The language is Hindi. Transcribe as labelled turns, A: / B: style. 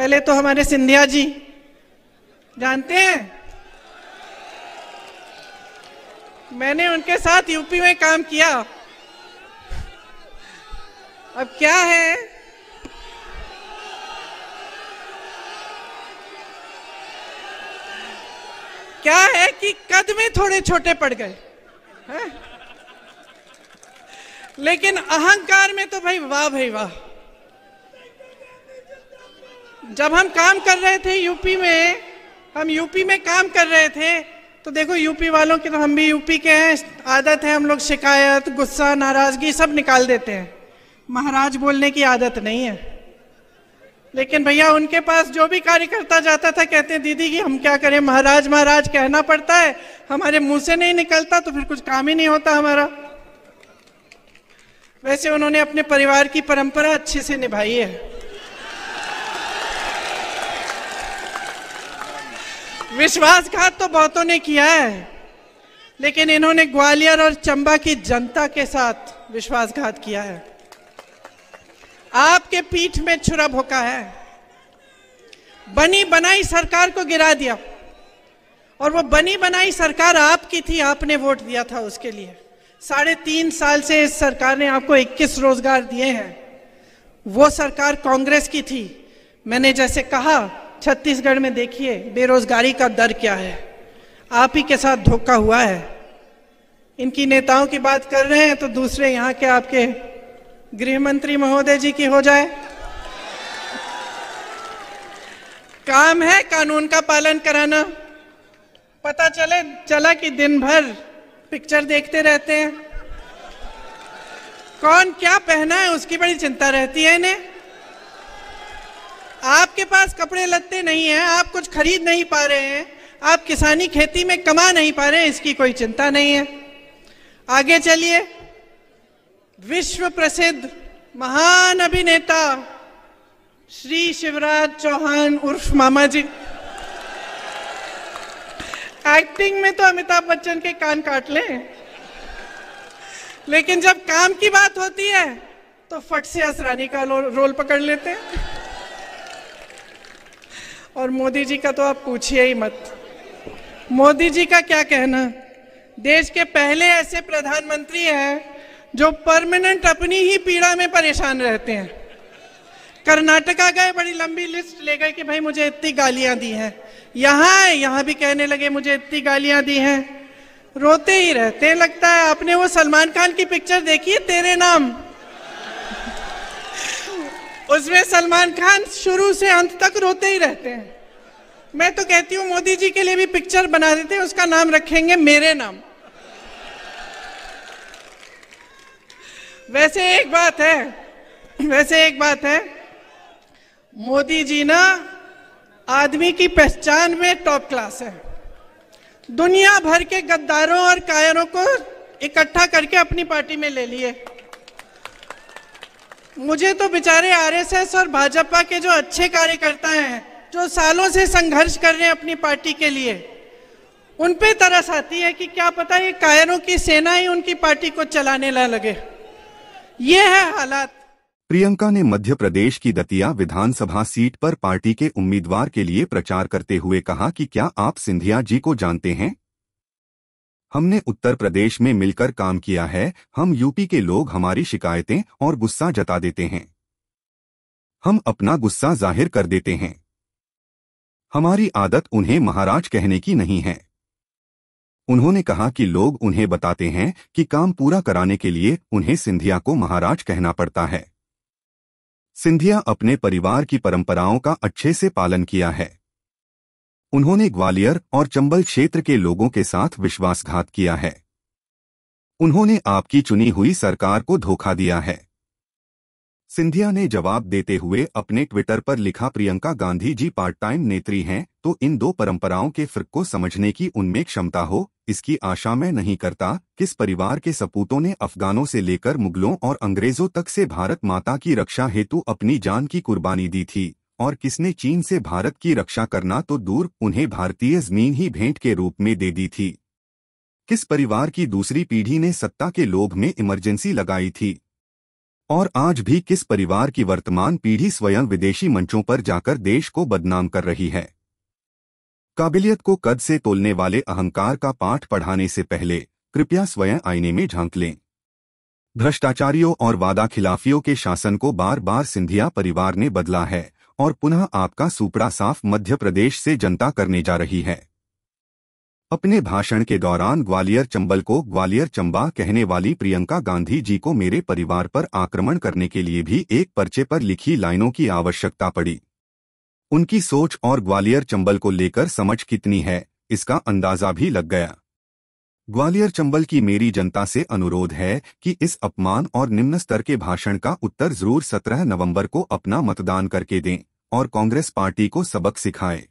A: पहले तो हमारे सिंधिया जी जानते हैं मैंने उनके साथ यूपी में काम किया अब क्या है क्या है कि कद में थोड़े छोटे पड़ गए लेकिन अहंकार में तो भाई वाह भाई वाह जब हम काम कर रहे थे यूपी में हम यूपी में काम कर रहे थे तो देखो यूपी वालों की तो हम भी यूपी के हैं आदत है हम लोग शिकायत गुस्सा नाराज़गी सब निकाल देते हैं महाराज बोलने की आदत नहीं है लेकिन भैया उनके पास जो भी कार्यकर्ता जाता था कहते हैं दीदी कि हम क्या करें महाराज महाराज कहना पड़ता है हमारे मुंह से नहीं निकलता तो फिर कुछ काम ही नहीं होता हमारा वैसे उन्होंने अपने परिवार की परंपरा अच्छे से निभाई है विश्वासघात तो बहुतों ने किया है लेकिन इन्होंने ग्वालियर और चंबा की जनता के साथ विश्वासघात किया है आपके पीठ में छुरा भोका है बनी बनाई सरकार को गिरा दिया और वो बनी बनाई सरकार आपकी थी आपने वोट दिया था उसके लिए साढ़े तीन साल से इस सरकार ने आपको 21 रोजगार दिए हैं वो सरकार कांग्रेस की थी मैंने जैसे कहा छत्तीसगढ़ में देखिए बेरोजगारी का दर क्या है आप ही के साथ धोखा हुआ है इनकी नेताओं की बात कर रहे हैं तो दूसरे यहाँ के आपके गृह मंत्री महोदय जी की हो जाए काम है कानून का पालन कराना पता चले चला कि दिन भर पिक्चर देखते रहते हैं कौन क्या पहना है उसकी बड़ी चिंता रहती है इन्हें आपके पास कपड़े लत्ते नहीं हैं आप कुछ खरीद नहीं पा रहे हैं आप किसानी खेती में कमा नहीं पा रहे हैं इसकी कोई चिंता नहीं है आगे चलिए विश्व प्रसिद्ध महान अभिनेता श्री शिवराज चौहान उर्फ मामा जी एक्टिंग में तो अमिताभ बच्चन के कान काट ले लेकिन जब काम की बात होती है तो फट से असरानी का रोल पकड़ लेते हैं और मोदी जी का तो आप पूछिए ही मत मोदी जी का क्या कहना देश के पहले ऐसे प्रधानमंत्री हैं जो परमानेंट अपनी ही पीड़ा में परेशान रहते हैं कर्नाटका गए बड़ी लंबी लिस्ट ले गए कि भाई मुझे इतनी गालियां दी हैं यहाँ आए यहाँ भी कहने लगे मुझे इतनी गालियां दी हैं रोते ही रहते लगता है आपने वो सलमान खान की पिक्चर देखी है तेरे नाम उसमें सलमान खान शुरू से अंत तक रोते ही रहते हैं मैं तो कहती हूँ मोदी जी के लिए भी पिक्चर बना देते हैं उसका नाम रखेंगे मेरे नाम वैसे एक बात है वैसे एक बात है मोदी जी ना आदमी की पहचान में टॉप क्लास है दुनिया भर के गद्दारों और कायरों को इकट्ठा करके अपनी पार्टी में ले लिए मुझे तो बेचारे आरएसएस और भाजपा के जो अच्छे कार्यकर्ता हैं जो सालों से संघर्ष कर रहे हैं अपनी पार्टी के लिए उन पे तरस आती है कि क्या पता ये कायरों की सेना ही उनकी पार्टी को चलाने ला लगे ये है हालात
B: प्रियंका ने मध्य प्रदेश की दतिया विधानसभा सीट पर पार्टी के उम्मीदवार के लिए प्रचार करते हुए कहा कि क्या आप सिंधिया जी को जानते हैं हमने उत्तर प्रदेश में मिलकर काम किया है हम यूपी के लोग हमारी शिकायतें और गुस्सा जता देते हैं हम अपना गुस्सा जाहिर कर देते हैं हमारी आदत उन्हें महाराज कहने की नहीं है उन्होंने कहा कि लोग उन्हें बताते हैं कि काम पूरा कराने के लिए उन्हें सिंधिया को महाराज कहना पड़ता है सिंधिया अपने परिवार की परंपराओं का अच्छे से पालन किया है उन्होंने ग्वालियर और चंबल क्षेत्र के लोगों के साथ विश्वासघात किया है उन्होंने आपकी चुनी हुई सरकार को धोखा दिया है सिंधिया ने जवाब देते हुए अपने ट्विटर पर लिखा प्रियंका गांधी जी पार्ट टाइम नेत्री हैं तो इन दो परंपराओं के फिर को समझने की उनमें क्षमता हो इसकी आशा मैं नहीं करता किस परिवार के सपूतों ने अफगानों से लेकर मुगलों और अंग्रेजों तक से भारत माता की रक्षा हेतु अपनी जान की कुर्बानी दी थी और किसने चीन से भारत की रक्षा करना तो दूर उन्हें भारतीय जमीन ही भेंट के रूप में दे दी थी किस परिवार की दूसरी पीढ़ी ने सत्ता के लोभ में इमरजेंसी लगाई थी और आज भी किस परिवार की वर्तमान पीढ़ी स्वयं विदेशी मंचों पर जाकर देश को बदनाम कर रही है काबिलियत को कद से तोलने वाले अहंकार का पाठ पढ़ाने से पहले कृपया स्वयं आईने में झांक लें भ्रष्टाचारियों और वादा खिलाफियों के शासन को बार बार सिंधिया परिवार ने बदला है और पुनः आपका सुपड़ा साफ मध्य प्रदेश से जनता करने जा रही है अपने भाषण के दौरान ग्वालियर चंबल को ग्वालियर चंबा कहने वाली प्रियंका गांधी जी को मेरे परिवार पर आक्रमण करने के लिए भी एक पर्चे पर लिखी लाइनों की आवश्यकता पड़ी उनकी सोच और ग्वालियर चंबल को लेकर समझ कितनी है इसका अंदाजा भी लग गया ग्वालियर चंबल की मेरी जनता से अनुरोध है कि इस अपमान और निम्न स्तर के भाषण का उत्तर जरूर 17 नवंबर को अपना मतदान करके दें और कांग्रेस पार्टी को सबक सिखाएं